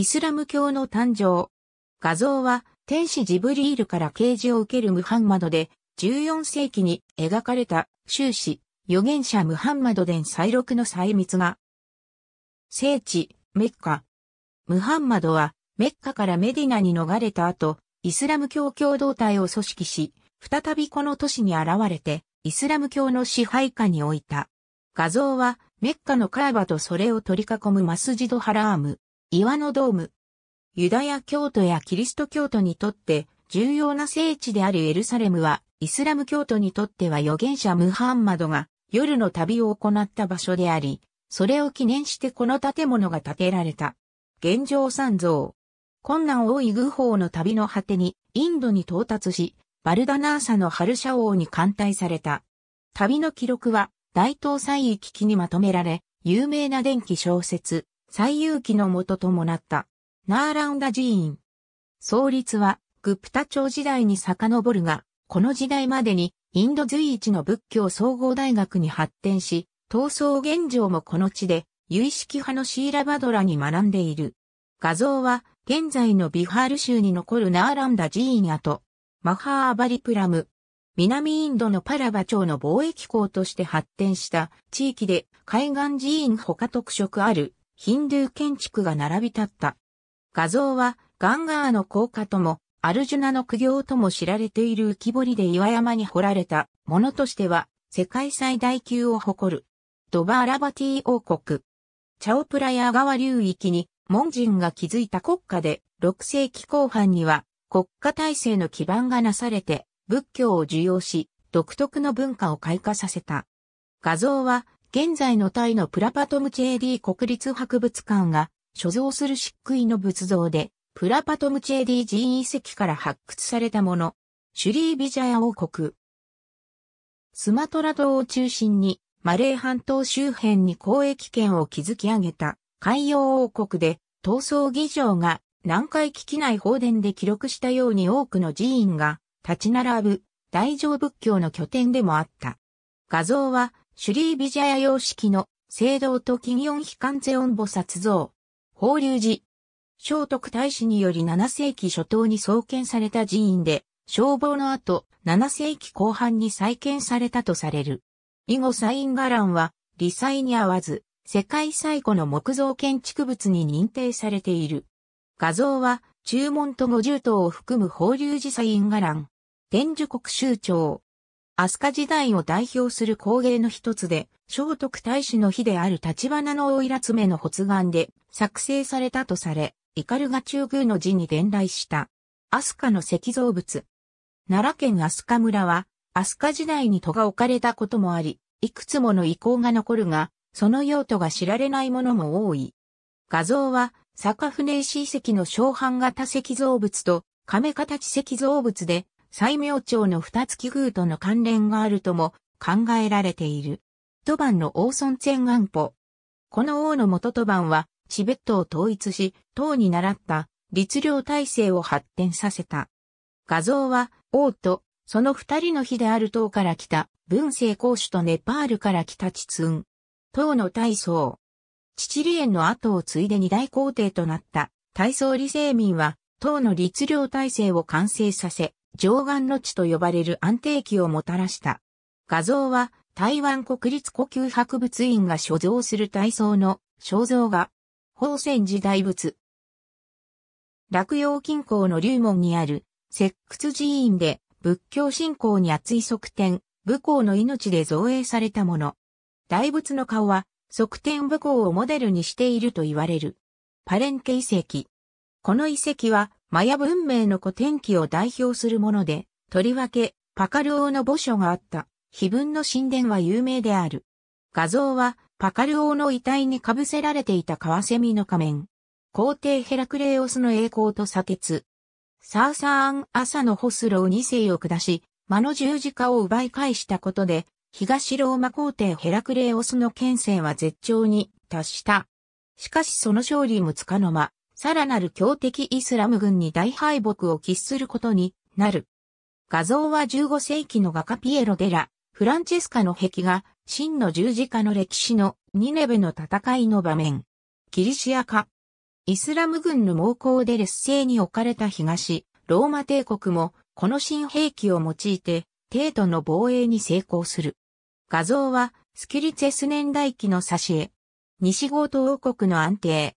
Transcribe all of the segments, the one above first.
イスラム教の誕生。画像は天使ジブリールから啓示を受けるムハンマドで、14世紀に描かれた終始、預言者ムハンマド伝再録の細密画。聖地、メッカ。ムハンマドは、メッカからメディナに逃れた後、イスラム教共同体を組織し、再びこの都市に現れて、イスラム教の支配下に置いた。画像は、メッカのカーバとそれを取り囲むマスジドハラーム、岩のドーム。ユダヤ教徒やキリスト教徒にとって重要な聖地であるエルサレムは、イスラム教徒にとっては預言者ムハンマドが夜の旅を行った場所であり、それを記念してこの建物が建てられた。現状三像。困難多い軍法の旅の果てにインドに到達し、バルダナーサのハルシャ王に艦隊された。旅の記録は大東西域記にまとめられ、有名な電気小説、最有機のもとともなった、ナーランダ寺院。創立は、グプタ朝時代に遡るが、この時代までに、インド随一の仏教総合大学に発展し、闘争現状もこの地で、有識派のシーラバドラに学んでいる。画像は、現在のビハール州に残るナーランダ寺院跡、マハーバリプラム、南インドのパラバ町の貿易港として発展した地域で海岸寺院他特色あるヒンドゥー建築が並び立った。画像はガンガーの効果とも、アルジュナの苦行とも知られている浮き彫りで岩山に掘られたものとしては、世界最大級を誇る。ドバーラバティ王国。チャオプラヤ川流域に、門人が築いた国家で、6世紀後半には、国家体制の基盤がなされて、仏教を受容し、独特の文化を開花させた。画像は、現在のタイのプラパトムチェーディ国立博物館が所蔵する漆喰の仏像で、プラパトムチェーディ寺院遺跡から発掘されたもの、シュリービジャヤ王国。スマトラ島を中心に、マレー半島周辺に交易圏を築き上げた海洋王国で、闘争議場が南海危機内放電で記録したように多くの寺院が立ち並ぶ大乗仏教の拠点でもあった。画像はシュリービジャヤ様式の聖堂と金四非完世音菩薩像、法隆寺。聖徳太子により7世紀初頭に創建された寺院で、消防の後、7世紀後半に再建されたとされる。以後サインガランは、理災に合わず、世界最古の木造建築物に認定されている。画像は、中門と五重塔を含む法隆寺サインガラン。天寿国州長、飛鳥時代を代表する工芸の一つで、聖徳太子の碑である立花の大ら爪の発願で作成されたとされ、斑鳩中宮の字に伝来した。飛鳥の石造物。奈良県飛鳥村は、飛鳥時代に戸が置かれたこともあり、いくつもの遺構が残るが、その用途が知られないものも多い。画像は、坂船石遺跡の小版型石造物と、亀形石造物で、西明朝の二月宮との関連があるとも考えられている。都番の王孫千安保。この王の元都番は、チベットを統一し、唐に習った律令体制を発展させた。画像は、王と、その二人の日である唐から来た、文政公主とネパールから来た地運。唐の大僧。父理園の後を継いで二大皇帝となった、大僧李世民は、唐の律令体制を完成させ、上岸の地と呼ばれる安定期をもたらした。画像は台湾国立呼吸博物院が所蔵する体操の肖像画、宝泉寺大仏。洛陽近郊の龍門にある石窟寺院で仏教信仰に厚い側転、武功の命で造営されたもの。大仏の顔は側転武功をモデルにしていると言われる。パレンケ遺跡。この遺跡はマヤ文明の古典記を代表するもので、とりわけ、パカル王の墓所があった、碑文の神殿は有名である。画像は、パカル王の遺体に被せられていたカワセミの仮面。皇帝ヘラクレオスの栄光と砂鉄。サーサーン朝のホスロー2世を下し、魔の十字架を奪い返したことで、東ローマ皇帝ヘラクレオスの権勢は絶頂に達した。しかしその勝利もつかの間、さらなる強敵イスラム軍に大敗北を喫することになる。画像は15世紀の画家ピエロ・デラ、フランチェスカの壁画、真の十字架の歴史のニネベの戦いの場面。キリシア化。イスラム軍の猛攻で劣勢に置かれた東、ローマ帝国も、この新兵器を用いて、帝都の防衛に成功する。画像は、スキリツェス年代記の挿絵。西郷ー王国の安定、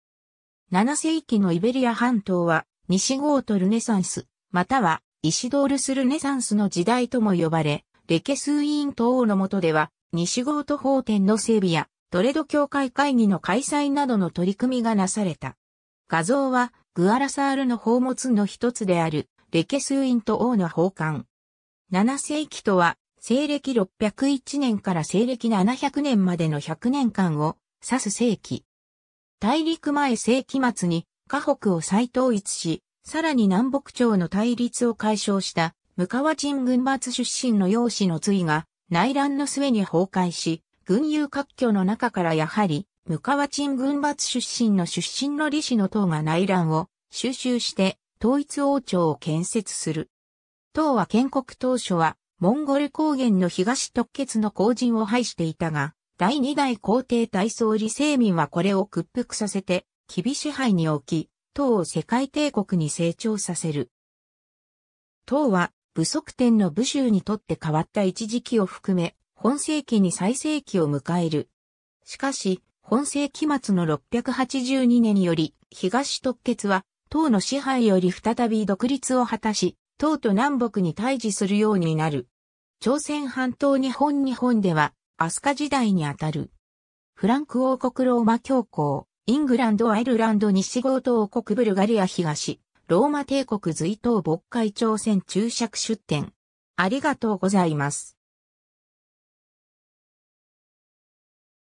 7世紀のイベリア半島は、西ゴートルネサンス、または、イシドールスルネサンスの時代とも呼ばれ、レケスウィーン島王の下では、西ゴート法典の整備や、トレド教会会議の開催などの取り組みがなされた。画像は、グアラサールの宝物の一つである、レケスウィンと王の宝冠。7世紀とは、西暦601年から西暦700年までの100年間を指す世紀。大陸前世紀末に、河北を再統一し、さらに南北朝の対立を解消した、向川鎮軍閥出身の養子の隋が、内乱の末に崩壊し、軍友割拠の中からやはり、向川鎮軍閥出身の出身の李氏の党が内乱を収集して統一王朝を建設する。党は建国当初はモンゴル高原の東突厥の後陣を排していたが、第二代皇帝大総理聖民はこれを屈服させて、厳支配に置き、唐を世界帝国に成長させる。唐は、武則天の武州にとって変わった一時期を含め、本世紀に最盛期を迎える。しかし、本世紀末の682年により、東突厥は、唐の支配より再び独立を果たし、唐と南北に対峙するようになる。朝鮮半島日本日本では、アスカ時代にあたる。フランク王国ローマ教皇、イングランドアイルランド西郷東国ブルガリア東、ローマ帝国随東渤海朝鮮注釈出展。ありがとうございます。